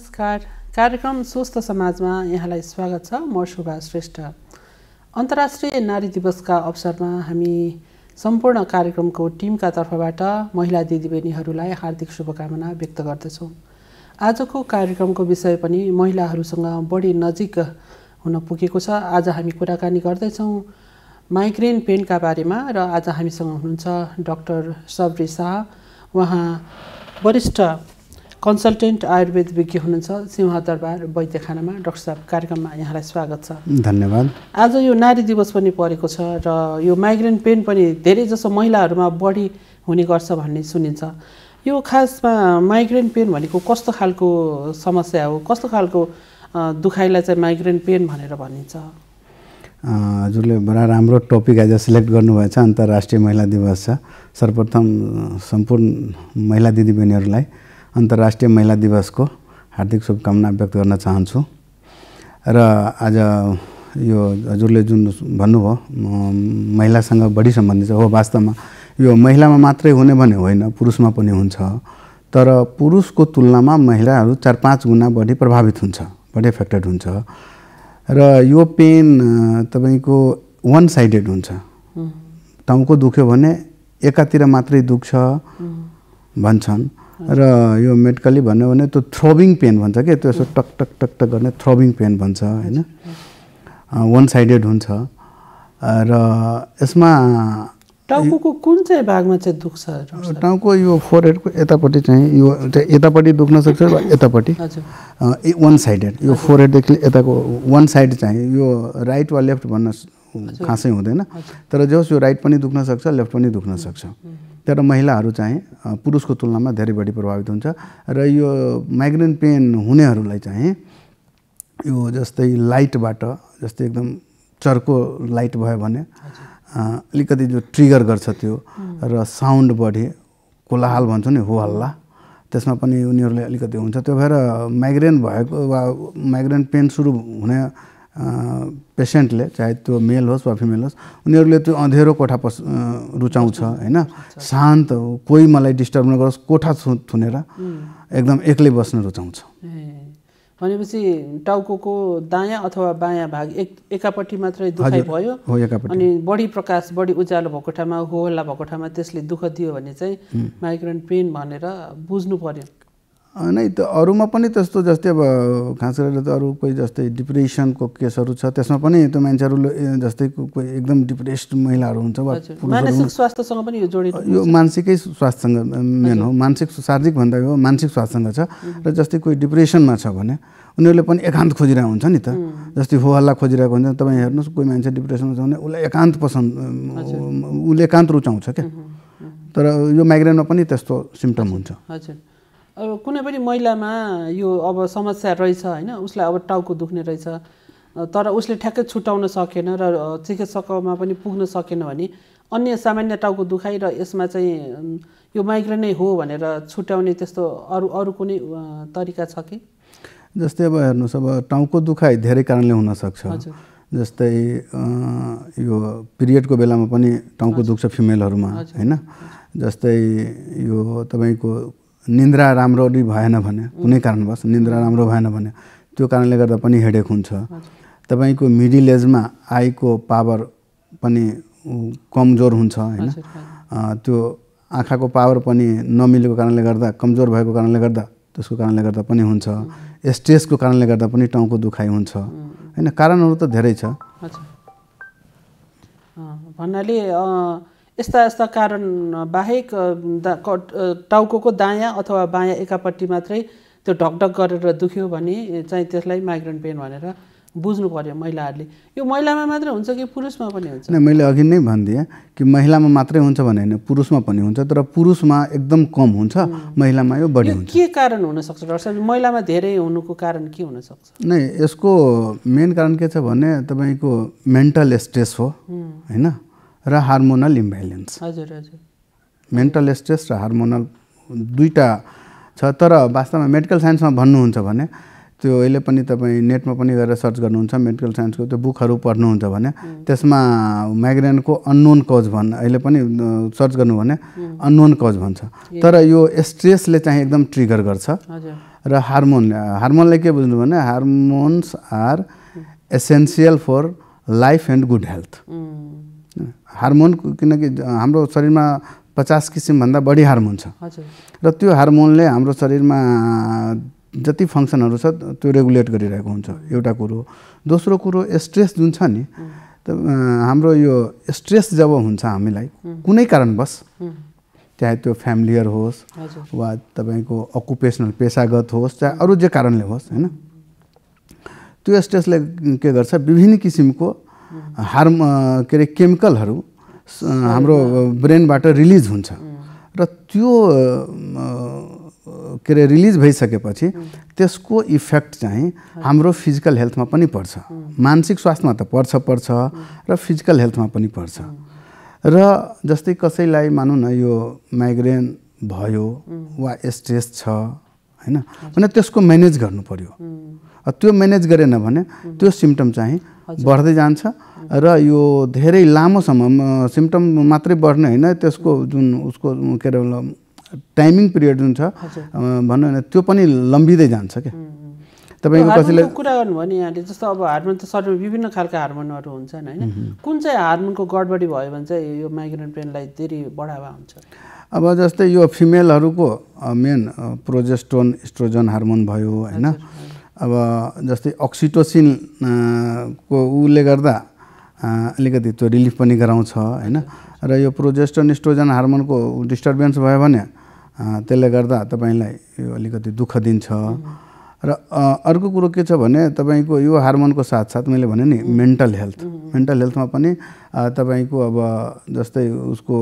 नमस्कार कार्यक्रम स्वस्थ समाजमा यहाँलाई स्वागत छ म शुभा श्रेष्ठ अन्तर्राष्ट्रिय नारी दिवसका अवसरमा हामी सम्पूर्ण कार्यक्रमको टिमका तर्फबाट महिला दिदीबहिनीहरूलाई हार्दिक शुभकामना व्यक्त गर्दछौँ आजको कार्यक्रमको विषय पनि महिलाहरूसँग बढी नजिक हुन पुगेको छ आज हामी कुराकानी गर्दैछौँ माइग्रेन पेनका बारेमा र आज हामीसँग हुनुहुन्छ डक्टर सबरी शाह उहाँ वरिष्ठ कन्सल्टेन्ट आयुर्वेद विज्ञ हुनुहुन्छ सिंहदरबार वैद्यखानामा डक्टर साहब कार्यक्रममा यहाँलाई स्वागत छ धन्यवाद आज यो नारी दिवस पनि परेको छ र यो माइग्रेन पेन पनि धेरैजसो महिलाहरूमा बढी हुने गर्छ भन्ने सुनिन्छ यो खासमा माइग्रेन पेन भनेको कस्तो खालको समस्या हो कस्तो खालको दुखाइलाई चाहिँ माइग्रेन पेन भनेर भनिन्छ हजुरले बडा राम्रो टपिक आज सिलेक्ट गर्नुभएछ अन्तर्राष्ट्रिय महिला दिवस छ सर्वप्रथम सम्पूर्ण महिला दिदीबहिनीहरूलाई अन्तर्राष्ट्रिय महिला दिवसको हार्दिक शुभकामना व्यक्त गर्न चाहन्छु र आज यो हजुरले जुन भन्नुभयो महिलासँग बढी सम्बन्धित छ हो वास्तवमा यो महिलामा मात्रै हुने भने होइन पुरुषमा पनि हुन्छ तर पुरुषको तुलनामा महिलाहरू चार पाँच गुणा बढी प्रभावित हुन्छ बढी एफेक्टेड हुन्छ र यो पेन तपाईँको वान साइडेड हुन्छ टाउको दुख्यो भने एकातिर मात्रै दुख्छ भन्छन् र यो मेडिकली भन्यो भने त्यो थ्रोबिङ पेन भन्छ क्या त्यो यसो टक टक टक टक गर्ने थ्रोबिङ पेन भन्छ होइन वान साइडेड हुन्छ र यसमा टाउको कुन चाहिँ भागमा चाहिँ दुख्छ टाउको यो फोरहेडको यतापट्टि चाहिँ यो यतापट्टि दुख्न सक्छ र यतापट्टि वान साइडेड यो फोरहेडदेखि यताको वान साइड चाहिँ यो राइट वा लेफ्ट भन्न खासै हुँदैन तर जोस् यो राइट पनि दुख्न सक्छ लेफ्ट पनि दुख्न सक्छ तर महिलाहरू चाहिँ पुरुषको तुलनामा धेरै बढी प्रभावित हुन्छ र यो माइग्रेन पेन हुनेहरूलाई चाहिँ यो जस्तै लाइटबाट जस्तै एकदम चर्को लाइट भयो भने अलिकति जो ट्रिगर गर्छ त्यो र साउन्ड बढी कोलाहाल भन्छौँ नि हो हल्ला त्यसमा पनि उनीहरूले अलिकति हुन्छ त्यो भएर माइग्रेन भएको वा माइग्रेन पेन सुरु हुने पेसेन्टले चाहे त्यो मेल होस् वा फिमेल होस् उनीहरूले त्यो अँधेरो कोठा पस रुचाउँछ होइन शान्त हो कोही मलाई डिस्टर्ब नगरोस् कोठा छु थुनेर एकदम एक्लै बस्न रुचाउँछ भनेपछि टाउको दायाँ अथवा बायाँ भाग एक एकापट्टि मात्रै दुखाइ भयो अनि बढी प्रकाश बढी उज्यालो भएको ठाउँमा होहल्ला भएको ठाउँमा त्यसले दुःख दियो भने चाहिँ माइग्रेन पेन भनेर बुझ्नु पर्यो नै त अरूमा पनि त्यस्तो जस्तै अब खास गरेर त अरू कोही जस्तै डिप्रेसनको केसहरू छ त्यसमा पनि त्यो मान्छेहरू जस्तै कोही एकदम डिप्रेस्ड महिलाहरू हुन्छ वा पुरुषहरू यो मानसिकै स्वास्थ्यसँग मेन हो मानसिक शारीरिक भन्दा यो मानसिक स्वास्थ्यसँग छ र जस्तै कोही डिप्रेसनमा छ भने उनीहरूले पनि एकान्त खोजिरहेको हुन्छ नि त जस्तै हो हल्ला खोजिरहेको हुन्छ तपाईँ हेर्नुहोस् कोही मान्छे डिप्रेसनमा छ भने उसलाई एकान्त पसन्द उसले एकान्त रुचाउँछ क्या तर यो माइग्रेनमा पनि त्यस्तो सिम्टम हुन्छ हजुर अब कुनै पनि महिलामा यो अब समस्या रहेछ होइन उसलाई अब टाउको दुख्ने रहेछ तर उसले ठ्याक्कै छुट्याउन सकेन र चिकित्सकमा पनि पुग्न सकेन भने अन्य सामान्य टाउको दुखाइ र यसमा चाहिँ यो नै हो भनेर छुट्याउने त्यस्तो अरू अरू कुनै तरिका छ कि जस्तै अब हेर्नुहोस् अब टाउको दुखाइ धेरै कारणले हुनसक्छ जस्तै यो पिरियडको बेलामा पनि टाउको दुख्छ फिमेलहरूमा होइन जस्तै यो तपाईँको निन्द्रा राम्ररी भएन भने कुनै कारणवश निन्द्रा राम्रो भएन भने त्यो कारणले गर्दा पनि हेडेक हुन्छ तपाईँको मिडिल एजमा आईको पावर पनि कमजोर हुन्छ होइन त्यो आँखाको पावर पनि नमिलेको कारणले गर्दा कमजोर भएको कारणले गर्दा त्यसको कारणले गर्दा पनि हुन्छ स्ट्रेसको कारणले गर्दा पनि टाउको दुखाइ हुन्छ होइन कारणहरू त धेरै छ भन्नाले यस्ता यस्ता कारण बाहेक टाउको दायाँ अथवा बायाँ एकापट्टि मात्रै त्यो ढकढक गरेर दुख्यो भने चाहिँ त्यसलाई माइग्रेन पेन भनेर बुझ्नु पर्यो महिलाहरूले यो महिलामा मात्रै हुन्छ कि पुरुषमा पनि हुन्छ नै मैले अघि नै भनिदिएँ कि महिलामा मात्रै हुन्छ भने होइन पुरुषमा पनि हुन्छ तर पुरुषमा एकदम कम हुन्छ महिलामा यो बढी हुन्छ के कारण हुनसक्छ डक्टर साहब महिलामा धेरै हुनुको कारण के हुनसक्छ नै यसको मेन कारण के छ भने तपाईँको मेन्टल स्ट्रेस हो होइन र हार्मोनल इम्ब्यालेन्स हजुर हजुर मेन्टल स्ट्रेस र हार्मोनल दुईवटा छ तर वास्तवमा मेडिकल साइन्समा भन्नुहुन्छ भने त्यो अहिले पनि तपाईँ नेटमा पनि गएर सर्च गर्नुहुन्छ मेडिकल साइन्सको त्यो बुकहरू पढ्नुहुन्छ भने त्यसमा माइग्रेनको अननोन कज भन् अहिले पनि सर्च गर्नु भने अननोन कज भन्छ तर यो स्ट्रेसले चाहिँ एकदम ट्रिगर गर्छ र हार्मोन हार्मोनले के बुझ्नु भने hormones are essential for life and good health hormone किनकि हाम्रो शरीरमा पचास किसिमभन्दा बढी हार्मोन छ र त्यो हार्मोनले हाम्रो शरीरमा जति फङ्सनहरू छ त्यो रेगुलेट गरिरहेको हुन्छ एउटा कुरो दोस्रो कुरो स्ट्रेस जुन छ नि हाम्रो यो स्ट्रेस जब हुन्छ हामीलाई कुनै कारणवश चाहे त्यो फ्यामिलियर होस् वा तपाईँको अकुपेसनल पेसागत होस् चाहे अरू जे कारणले होस् होइन त्यो स्ट्रेसले के गर्छ विभिन्न किसिमको हार्म के अरे केमिकलहरू हाम्रो ब्रेनबाट रिलिज हुन्छ र त्यो के अरे रिलिज भइसकेपछि त्यसको इफेक्ट चाहिँ हाम्रो फिजिकल हेल्थमा पनि पर्छ मानसिक स्वास्थ्यमा त पर्छ पर्छ र फिजिकल हेल्थमा पनि पर्छ र जस्तै कसैलाई मानौँ न यो माइग्रेन भयो वा स्ट्रेस छ होइन भने त्यसको म्यानेज गर्नु पऱ्यो त्यो म्यानेज गरेन भने त्यो सिम्टम चाहिँ बढ्दै जान्छ र यो धेरै लामो समय सिम्टम मात्रै बढ्ने होइन त्यसको जुन उसको के अरे टाइमिङ पिरियड जुन छ भनौँ न त्यो पनि लम्बिँदै जान्छ क्या तपाईँको कसैले कुरा गर्नुभयो नि यहाँले जस्तो अब हार्मोन त शरीरमा विभिन्न खालका हार्मोनहरू हुन्छन् होइन कुन चाहिँ हार्मोनको गडबडी भयो भने चाहिँ यो माइग्रेन पेनलाई धेरै बढावा हुन्छ अब जस्तै यो फिमेलहरूको मेन प्रोजेस्टोन स्ट्रोजन हार्मोन भयो होइन अब जस्तै अक्सिटोसिन को उसले गर्दा अलिकति त्यो रिलिफ पनि गराउँछ होइन र यो प्रोजेस्टन स्ट्रोजन हार्मोनको डिस्टर्बेन्स भयो भने त्यसले गर्दा तपाईँलाई यो अलिकति दुःख दिन्छ र अर्को कुरो के छ भने तपाईँको यो हार्मोनको साथसाथ मैले भने नि मेन्टल हेल्थ मेन्टल हेल्थमा पनि तपाईँको अब जस्तै उसको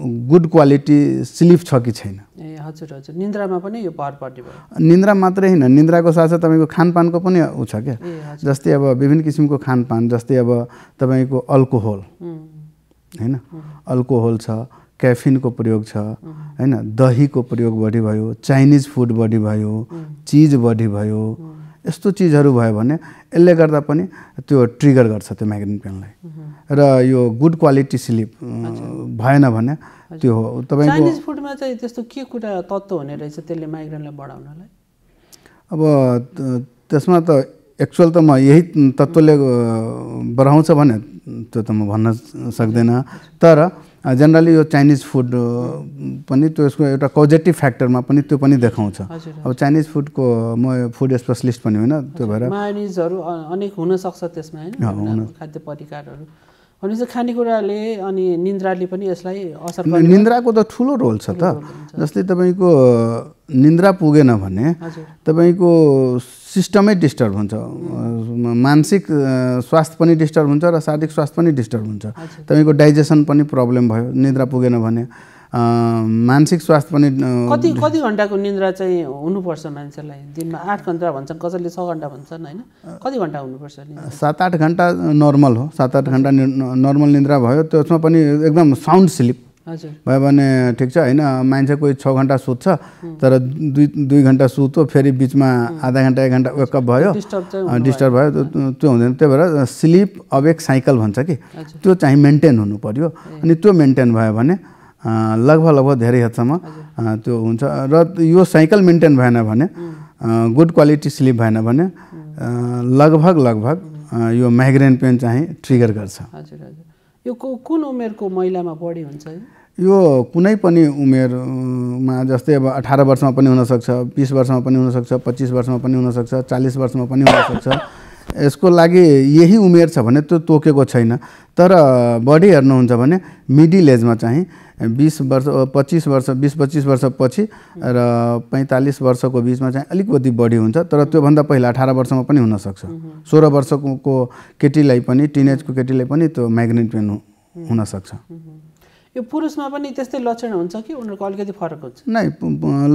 गुड क्वालिटी स्लिप छ कि छैन ए हजुर हजुर निन्द्रामा पनि यो पर्ने निन्द्रा मात्रै होइन निन्द्राको साथसाथ तपाईँको खानपानको पनि ऊ छ क्या जस्तै अब विभिन्न किसिमको खानपान जस्तै अब तपाईँको अल्कोहल होइन अल्कोहल छ क्याफिनको प्रयोग छ होइन दहीको प्रयोग बढी भयो चाइनिज फुड बढी भयो चिज बढी भयो यस्तो चिजहरू भयो भने यसले गर्दा पनि त्यो ट्रिगर गर्छ त्यो माइग्रेन पेनलाई र यो गुड क्वालिटी स्लिप भएन भने त्यो हो तपाईँको फुडमा चाहिँ त्यस्तो के कुरा तत्त्व हुने रहेछ त्यसले माइग्रेनलाई बढाउनलाई अब त्यसमा त एक्चुअल त म यही तत्त्वले बढाउँछ भने त्यो त म भन्न सक्दिनँ तर जेनरली यो चाइनिज फुड पनि त्यो यसको एउटा कजेटिभ फ्याक्टरमा पनि त्यो पनि देखाउँछ अब चाइनिज फुडको म फुड स्पेसलिस्ट पनि होइन त्यो भएर मानिसहरू अनेक हुनसक्छ त्यसमा होइन खाद्य परिकारहरू भनेपछि खानेकुराले अनि निन्द्राले पनि यसलाई असर निन्द्राको त ठुलो रोल छ त जस्तै तपाईँको निन्द्रा पुगेन भने तपाईँको सिस्टमै डिस्टर्ब हुन्छ मानसिक स्वास्थ्य पनि डिस्टर्ब हुन्छ र शारीरिक स्वास्थ्य पनि डिस्टर्ब हुन्छ तपाईँको डाइजेसन पनि प्रब्लम भयो निद्रा पुगेन भने मानसिक स्वास्थ्य पनि कति कति घन्टाको निन्द्रा चाहिँ हुनुपर्छ मान्छेलाई दिनमा आठ घन्टा भन्छन् कसैले छ घन्टा भन्छन् होइन कति घन्टा हुनुपर्छ सात आठ घन्टा नर्मल हो सात आठ घन्टा नर्मल निन्द्रा भयो त्यसमा पनि एकदम साउन्ड स्लिप भयो भने ठिक छ होइन मान्छे कोही छ घन्टा सुत्छ तर दुई दुई घन्टा सुत्यो फेरि बिचमा आधा घन्टा एक घन्टा वेकअप भयो डिस्टर्ब भयो त्यो हुँदैन त्यही भएर स्लिप अवेक साइकल भन्छ कि त्यो चाहिँ मेन्टेन हुनु पऱ्यो अनि त्यो मेन्टेन भयो भने लगभग लगभग धेरै हदसम्म त्यो हुन्छ र यो साइकल मेन्टेन भएन भने गुड क्वालिटी स्लिप भएन भने लगभग लगभग यो माइग्रेन पेन चाहिँ ट्रिगर गर्छ यो कुन उमेरको महिलामा बढी हुन्छ यो कुनै पनि उमेरमा जस्तै अब अठार वर्षमा पनि हुनसक्छ बिस वर्षमा पनि हुनसक्छ पच्चिस वर्षमा पनि हुनसक्छ चालिस वर्षमा पनि हुनसक्छ यसको लागि यही उमेर छ भने त्यो तोकेको छैन तर बढी हेर्नुहुन्छ भने मिडिल एजमा चाहिँ बिस वर्ष पच्चिस वर्ष बिस पच्चिस वर्षपछि र पैँतालिस वर्षको बिचमा चाहिँ अलिकति बढी हुन्छ तर त्योभन्दा पहिला अठार वर्षमा पनि हुनसक्छ सोह्र वर्षको केटीलाई पनि टिनेजको केटीलाई पनि त्यो माइग्रेन्ट पेन हुनसक्छ यो पुरुषमा पनि त्यस्तै लक्षण हुन्छ कि उनीहरूको अलिकति फरक हुन्छ नै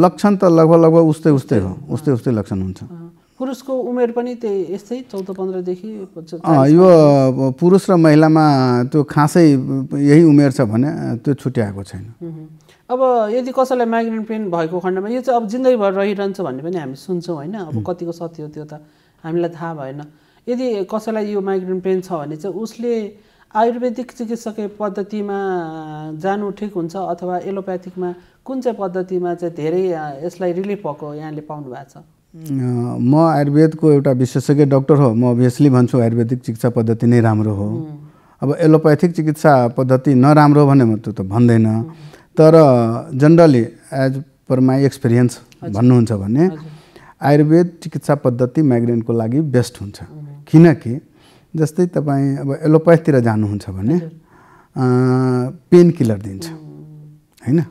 लक्षण त लगभग लगभग उस्तै उस्तै हो उस्तै उस्तै लक्षण हुन्छ पुरुषको उमेर पनि त्यही यस्तै चौध पन्ध्रदेखि यो पुरुष र महिलामा त्यो खासै यही उमेर छ भने त्यो छुट्याएको छैन अब यदि कसैलाई माइग्रेन्ट पेन भएको खण्डमा यो चाहिँ अब जिन्दगीभर रहिरहन्छ भन्ने पनि हामी सुन्छौँ होइन अब कतिको सत्य हो त्यो त हामीलाई थाहा भएन यदि कसैलाई यो माइग्रेन्ट पेन छ भने चाहिँ उसले आयुर्वेदिक चिकित्सकीय पद्धतिमा जानु ठिक हुन्छ अथवा एलोप्याथिकमा कुन चाहिँ पद्धतिमा चाहिँ धेरै यसलाई रिलिफ भएको यहाँले पाउनु भएको छ म आयुर्वेदको एउटा विशेषज्ञ डक्टर हो म अभियसली भन्छु आयुर्वेदिक चिकित्सा पद्धति नै राम्रो हो अब एलोप्याथिक चिकित्सा पद्धति नराम्रो हो भने म त भन्दैन तर generally as per my experience भन्नुहुन्छ भने आयुर्वेद चिकित्सा पद्धति माइग्रेनको लागि बेस्ट हुन्छ किनकि जस्तै तपाईँ अब एलोप्याथतिर जानुहुन्छ भने पेन किलर दिन्छ होइन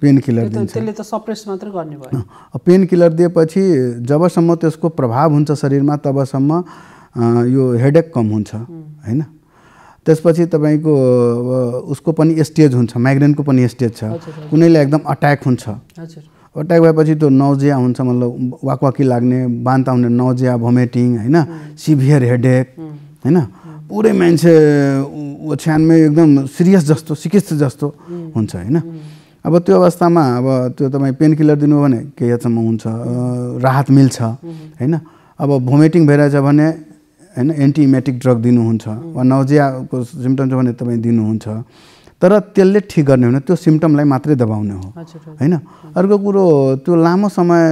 पेन किलर दिन्छ त्यसले त सप्रेस मात्र गर्ने भयो पेन किलर दिएपछि जबसम्म त्यसको प्रभाव हुन्छ शरीरमा तबसम्म यो हेडेक कम हुन्छ होइन त्यसपछि तपाईँको उसको पनि स्टेज हुन्छ माइग्रेनको पनि स्टेज छ कुनैलाई एकदम अट्याक हुन्छ अट्याक भएपछि त्यो नौजिया हुन्छ मतलब वाकवाकी लाग्ने बान्त हुने नौजिया भोमिटिङ होइन सिभियर हेडेक होइन पुरै मान्छे ओछ्यानमै एकदम सिरियस जस्तो सिकिस्त जस्तो हुन्छ होइन अब त्यो अवस्थामा अब त्यो तपाईँ किलर दिनुभयो भने केही हदसम्म हुन्छ राहत मिल्छ होइन अब भोमिटिङ भइरहेछ भने होइन एन्टिमेटिक ड्रग दिनुहुन्छ वा नजियाको सिम्टम छ भने तपाईँ दिनुहुन्छ तर त्यसले ठिक गर्ने होइन त्यो सिम्टमलाई मात्रै दबाउने हो होइन अर्को कुरो त्यो लामो समय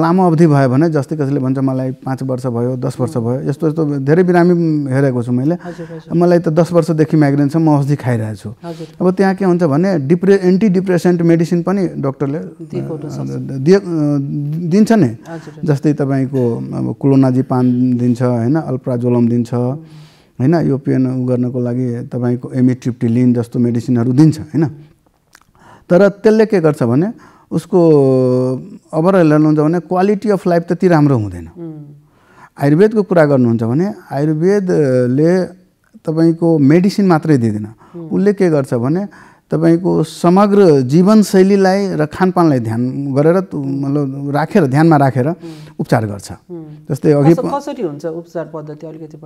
लामो अवधि भयो भने जस्तै कसैले भन्छ मलाई पाँच वर्ष भयो दस वर्ष भयो यस्तो यस्तो धेरै बिरामी हेरेको छु मैले मलाई त दस वर्षदेखि माइग्रेन छ म औषधि खाइरहेको छु अब त्यहाँ के हुन्छ भने डिप्रे एन्टी डिप्रेसेन्ट मेडिसिन पनि डक्टरले दिए दिन्छ नि जस्तै तपाईँको अब क्लोनाजी पान दिन्छ होइन अल्प्राजोलम दिन्छ होइन यो पेन गर्नको लागि तपाईँको एमिट्रिप्टिलिन जस्तो मेडिसिनहरू दिन्छ होइन तर त्यसले के गर्छ भने उसको ओभरअल हेर्नुहुन्छ भने क्वालिटी अफ लाइफ त्यति राम्रो हुँदैन आयुर्वेदको कुरा गर्नुहुन्छ भने आयुर्वेदले तपाईँको मेडिसिन मात्रै दिँदैन उसले के गर्छ भने तपाईँको समग्र जीवनशैलीलाई र खानपानलाई ध्यान गरेर मतलब राखेर ध्यानमा राखेर उपचार गर्छ जस्तै अघि कसरी हुन्छ उपचार पद्धति अलिकति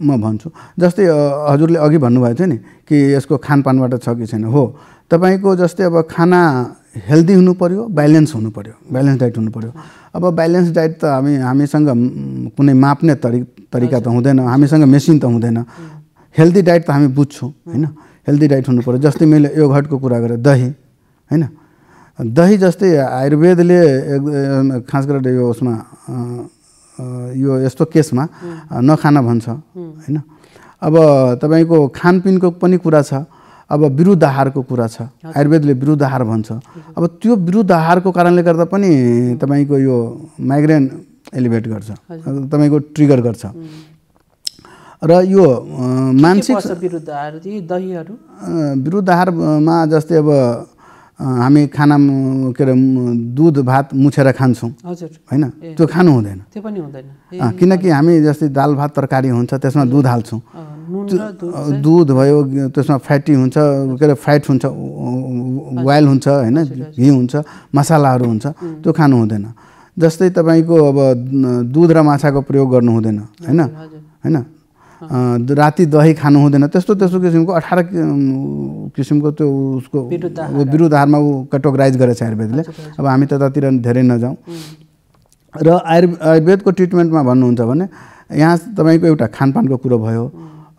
म भन्छु जस्तै हजुरले अघि भन्नुभएको थियो नि कि यसको खानपानबाट छ कि छैन हो तपाईँको जस्तै अब खाना हेल्दी हुनु पऱ्यो ब्यालेन्स हुनु पऱ्यो ब्यालेन्स डाइट हुनु पऱ्यो अब ब्यालेन्स डाइट त हामी हामीसँग कुनै माप्ने तरि तरिका त हुँदैन हामीसँग मेसिन त हुँदैन हेल्दी डाइट त हामी बुझ्छौँ होइन हेल्दी डाइट हुनु पऱ्यो जस्तै मैले यो घटको कुरा गरेँ दही होइन दही जस्तै आयुर्वेदले खास गरेर यो उसमा यो यस्तो केसमा नखान भन्छ होइन अब तपाईँको खानपिनको पनि कुरा छ अब विरुद्ध आहारको कुरा छ आयुर्वेदले विरुद्ध आहार भन्छ अब त्यो विरुद्ध आहारको कारणले गर्दा पनि तपाईँको यो माइग्रेन एलिभेट गर्छ तपाईँको ट्रिगर गर्छ र यो मानसिक विरुद्ध आहारमा जस्तै अब हामी खाना के अरे दुध भात मुछेर खान्छौँ होइन त्यो खानु हुँदैन त्यो पनि हुँदैन किनकि हामी जस्तै दाल भात तरकारी हुन्छ त्यसमा दुध हाल्छौँ दुध भयो त्यसमा फ्याटी हुन्छ के अरे फ्याट हुन्छ वाइल हुन्छ होइन घिउ हुन्छ मसालाहरू हुन्छ त्यो खानु हुँदैन जस्तै तपाईँको अब दुध र माछाको प्रयोग गर्नु हुँदैन होइन होइन राति दही खानु हुँदैन त्यस्तो त्यस्तो किसिमको अठार किसिमको त्यो उसको विरुद्ध आहारमा ऊ कटोगराइज गरेको छ आयुर्वेदले अब हामी त्यतातिर धेरै नजाउँ र आयुर् आयुर्वेदको ट्रिटमेन्टमा भन्नुहुन्छ भने यहाँ तपाईँको एउटा खानपानको कुरो भयो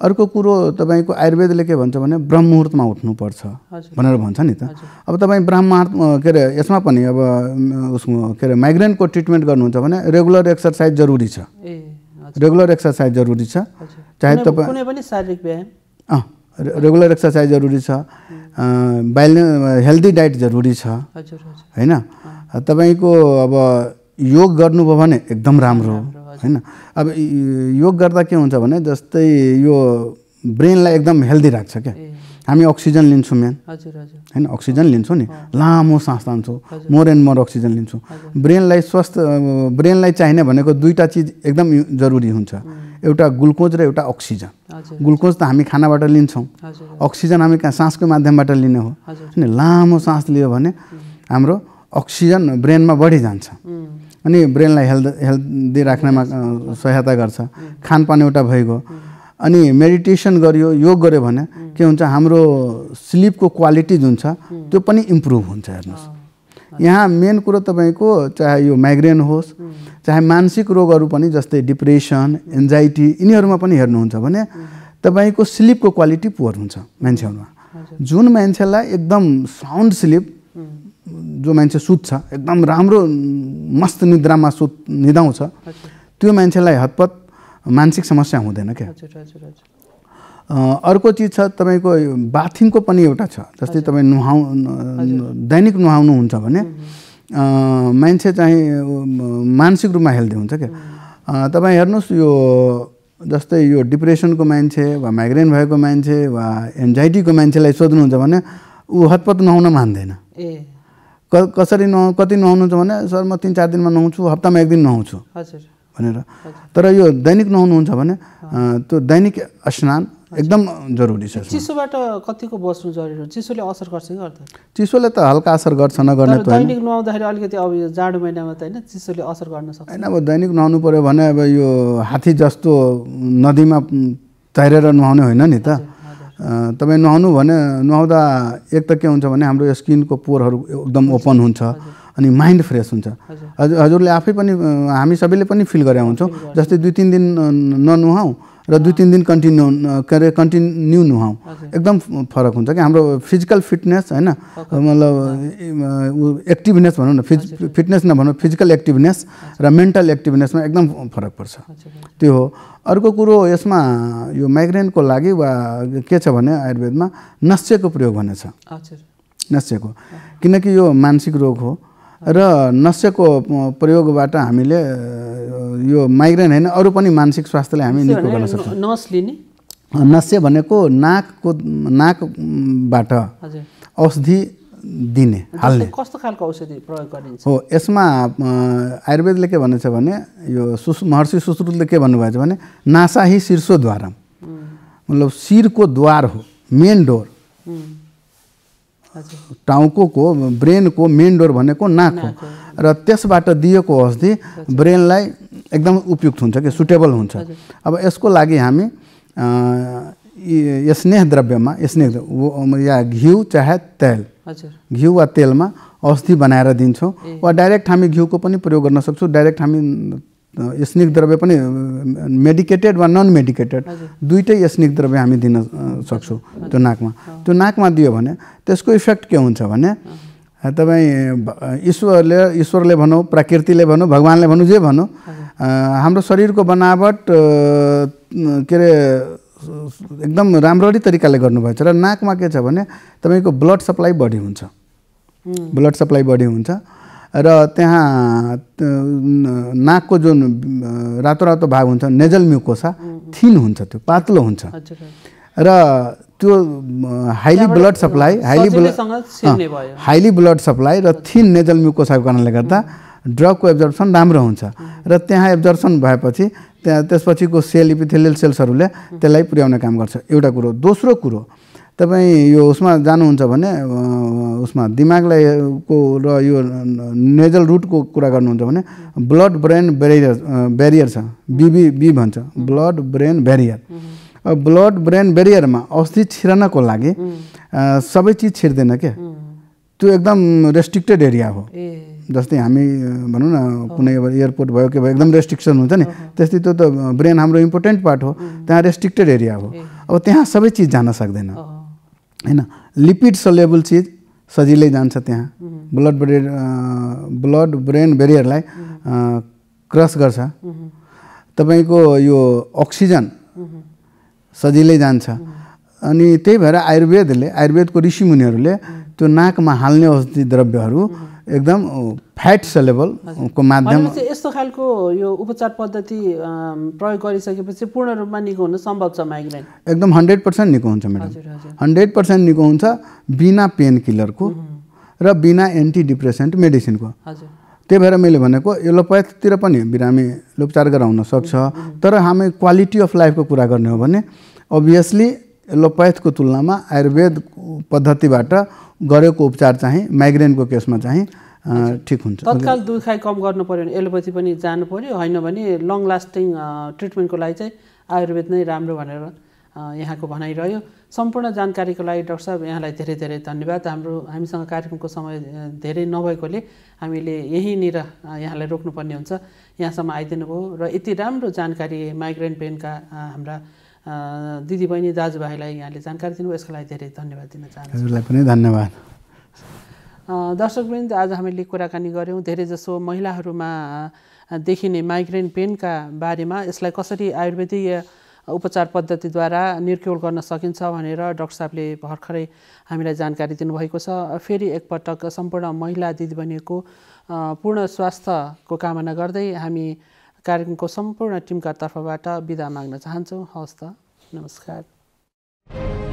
अर्को कुरो तपाईँको आयुर्वेदले के भन्छ भने ब्रह्ममुहुर्तमा उठ्नुपर्छ भनेर भन्छ नि त अब तपाईँ ब्रह्मार्थ के अरे यसमा पनि अब उसको के अरे माइग्रेनको ट्रिटमेन्ट गर्नुहुन्छ भने रेगुलर एक्सर्साइज जरुरी छ रेगुलर एक्सर्साइज जरुरी छ चाहे तपाईँ कुनै पनि शारीरिक व्यायाम रेगुलर एक्सर्साइज जरुरी छ ब्यालेन्स हेल्दी डाइट जरुरी छ होइन तपाईँको अब योग गर्नुभयो भने एकदम राम्रो होइन अब योग गर्दा के हुन्छ भने जस्तै यो ब्रेनलाई एकदम हेल्दी राख्छ क्या हामी अक्सिजन लिन्छौँ म्यान होइन अक्सिजन लिन्छौँ नि लामो सास तान्छौँ मोर एन्ड मोर अक्सिजन लिन्छौँ ब्रेनलाई स्वस्थ ब्रेनलाई चाहिने भनेको दुईवटा चिज एकदम जरुरी हुन्छ एउटा ग्लुकोज र एउटा अक्सिजन ग्लुकोज त हामी खानाबाट लिन्छौँ अक्सिजन हामी कहाँ सासको माध्यमबाट लिने हो अनि लामो सास लियो भने हाम्रो अक्सिजन ब्रेनमा बढी जान्छ अनि ब्रेनलाई हेल्थ हेल्दी राख्नमा सहायता गर्छ खानपान एउटा भइगयो अनि मेडिटेसन गर्यो योग गर्यो भने के हुन्छ हाम्रो स्लिपको क्वालिटी जुन छ त्यो पनि इम्प्रुभ हुन्छ हेर्नुहोस् यहाँ मेन कुरो तपाईँको चाहे यो माइग्रेन होस् चाहे मानसिक रोगहरू पनि जस्तै डिप्रेसन एन्जाइटी यिनीहरूमा पनि हेर्नुहुन्छ भने तपाईँको स्लिपको क्वालिटी पुवर हुन्छ मान्छेहरूमा जुन मान्छेलाई एकदम साउन्ड स्लिप जो मान्छे सुत्छ एकदम राम्रो मस्त निद्रामा सुत् निदाउँछ त्यो मान्छेलाई हतपत मानसिक समस्या हुँदैन क्या अर्को चिज छ तपाईँको बाथिङको पनि एउटा छ जस्तै तपाईँ नुहाउ दैनिक नुहाउनुहुन्छ भने मान्छे चाहिँ मानसिक रूपमा हेल्दी हुन्छ क्या तपाईँ हेर्नुहोस् यो जस्तै यो डिप्रेसनको मान्छे वा माइग्रेन भएको मान्छे वा एन्जाइटीको मान्छेलाई सोध्नुहुन्छ भने ऊ हतपत नुहाउन मान्दैन कसरी नुहाउ कति नुहाउनुहुन्छ भने सर म तिन चार दिनमा नुहाउँछु हप्तामा एक दिन नुहाउँछु हजुर भनेर तर यो दैनिक नुहाउनुहुन्छ भने त्यो दैनिक स्नान एकदम जरुरी छ चिसोबाट कतिको बस्नु जरुरी हुन्छ चिसोले असर गर्छ कि अर्थ चिसोले त हल्का असर गर्छ नगर्ने दैनिक नुहाउँदाखेरि अलिकति अब यो जाडो महिनामा त होइन चिसोले असर गर्न सक्छ होइन अब दैनिक नुहाउनु पऱ्यो भने अब यो हात्ती जस्तो नदीमा तैरेर नुहाउने होइन नि त तपाईँ नुहाउनु भने नुहाउँदा एक त के हुन्छ भने हाम्रो स्किनको पोरहरू एकदम ओपन हुन्छ अनि माइन्ड फ्रेस हुन्छ हजुर हजुरले आफै पनि हामी सबैले पनि फिल गरे हुन्छौँ जस्तै दुई तिन दिन ननुहाउँ र दुई तिन दिन कन्टिन्यू के अरे कन्टिन्यू नुहाउँ एकदम फरक हुन्छ कि हाम्रो फिजिकल फिटनेस होइन मतलब एक्टिभनेस भनौँ न फिज फिटनेस नभनौँ फिजिकल एक्टिभनेस र मेन्टल एक्टिभनेसमा एकदम फरक पर्छ त्यो हो अर्को कुरो यसमा यो माइग्रेनको लागि वा के छ भने आयुर्वेदमा नस्यको प्रयोग भनेछ नस्यको किनकि यो मानसिक रोग हो र नस्यको प्रयोगबाट हामीले यो माइग्रेन होइन अरू पनि मानसिक स्वास्थ्यलाई हामी निको गर्न सक्छौँ नस लिने नस्य भनेको नाकको नाकबाट औषधि दिने हाल्ने कस्तो खालको औषधि प्रयोग गरिन्छ हो यसमा आयुर्वेदले के भनेछ भने यो सुस महर्षि सुश्रुतले के भन्नुभएको छ भने नासा ही मतलब शिरको द्वार हो मेन डोर टाउको ब्रेनको मेन डोर भनेको नाक हो र त्यसबाट दिएको औषधि ब्रेनलाई एकदम उपयुक्त हुन्छ कि सुटेबल हुन्छ अब यसको लागि हामी स्नेह द्रव्यमा स्नेह या घिउ चाहे तेल घिउ वा तेलमा औषधि बनाएर दिन्छौँ वा डाइरेक्ट हामी घिउको पनि प्रयोग गर्न सक्छौँ डाइरेक्ट हामी स्निक द्रव्य पनि मेडिकेटेड वा नन मेडिकेटेड दुइटै स्निक द्रव्य हामी दिन सक्छौँ त्यो नाकमा त्यो नाकमा दियो भने त्यसको इफेक्ट के हुन्छ भने तपाईँ ईश्वरले ईश्वरले भनौँ प्रकृतिले भनौँ भगवान्ले भनौँ जे भनौँ हाम्रो शरीरको बनावट के अरे एकदम राम्ररी तरिकाले गर्नुभएछ र नाकमा के छ भने तपाईँको ब्लड सप्लाई बढी हुन्छ ब्लड सप्लाई बढी हुन्छ र त्यहाँ नाकको जुन रातो रातो भाग हुन्छ नेजल म्युकोसा थिन हुन्छ त्यो पातलो हुन्छ र त्यो highly blood supply highly blood highly blood supply र थिन नेजल म्युकोसाको कारणले गर्दा ड्रगको एब्जर्प्सन राम्रो हुन्छ र त्यहाँ एब्जर्प्सन भएपछि त्यहाँ त्यसपछिको सेल इपिथेलियल सेल्सहरूले त्यसलाई पुर्याउने काम गर्छ एउटा कुरो दोस्रो कुरो तपाईँ यो उसमा जानुहुन्छ भने उसमा दिमागलाई को र यो नेजल रुटको कुरा गर्नुहुन्छ भने ब्लड ब्रेन ब्यारियर ब्यारियर छ बिबी बी भन्छ blood brain barrier blood brain ब्यारियरमा औषधि छिर्नको लागि सबै चिज छिर्दैन क्या त्यो एकदम रेस्ट्रिक्टेड एरिया हो जस्तै हामी भनौँ न कुनै एयरपोर्ट भयो के भयो एकदम रेस्ट्रिक्सन हुन्छ नि त्यस्तै त्यो त ब्रेन हाम्रो इम्पोर्टेन्ट पार्ट हो त्यहाँ रेस्ट्रिक्टेड एरिया हो अब त्यहाँ सबै चिज जान सक्दैन होइन लिपिड सलेबल चिज सजिलै जान्छ त्यहाँ ब्लड ब्रेन ब्लड ब्रेन बेरियरलाई क्रस गर्छ तपाईँको यो अक्सिजन सजिलै जान्छ अनि त्यही भएर आयुर्वेदले आयुर्वेदको ऋषिमुनिहरूले त्यो नाकमा हाल्ने औषधि द्रव्यहरू एकदम फ्याट सेलेबलको माध्यम यस्तो खालको यो उपचार पद्धति प्रयोग गरिसकेपछि पूर्ण रूपमा निको हुन सम्भव छ माइग्रेन एकदम हन्ड्रेड पर्सेन्ट निको हुन्छ म्याडम हन्ड्रेड पर्सेन्ट निको हुन्छ बिना पेन किलरको र बिना एन्टी डिप्रेसेन्ट मेडिसिनको त्यही भएर मैले भनेको एलोप्याथतिर पनि बिरामी उपचार गराउन सक्छ तर हामी क्वालिटी अफ लाइफको कुरा गर्ने हो भने अभियसली एलोप्याथको तुलनामा आयुर्वेद पद्धतिबाट गरेको उपचार चाहिँ माइग्रेनको केसमा चाहिँ ठिक हुन्छ तत्काल दुखाइ कम गर्नु पऱ्यो भने एलोपेथी पनि जानु पऱ्यो होइन भने लङ लास्टिङ ट्रिटमेन्टको लागि चाहिँ आयुर्वेद नै राम्रो भनेर यहाँको भनाइरह्यो सम्पूर्ण जानकारीको लागि डाक्टर साहब यहाँलाई धेरै धेरै धन्यवाद हाम्रो हामीसँग कार्यक्रमको समय धेरै नभएकोले हामीले यहीँनिर यहाँलाई रोक्नुपर्ने हुन्छ यहाँसम्म आइदिनु भयो र यति राम्रो जानकारी माइग्रेन पेनका हाम्रा दिदीबहिनी दाजुभाइलाई यहाँले जानकारी दिनुभयो यसको लागि धेरै धन्यवाद दिन चाहन्छु हजुरलाई पनि धन्यवाद दर्शकवृन्द आज हामीले कुराकानी गऱ्यौँ धेरैजसो महिलाहरूमा देखिने माइग्रेन पेनका बारेमा यसलाई कसरी आयुर्वेदीय उपचार पद्धतिद्वारा निर्क्योल गर्न सकिन्छ भनेर डक्टर साहबले भर्खरै हामीलाई जानकारी दिनुभएको छ फेरि एकपटक सम्पूर्ण महिला दिदीबहिनीको पूर्ण स्वास्थ्यको कामना गर्दै हामी कार्यक्रमको सम्पूर्ण टिमका तर्फबाट विदा माग्न चाहन्छौँ हवस् त नमस्कार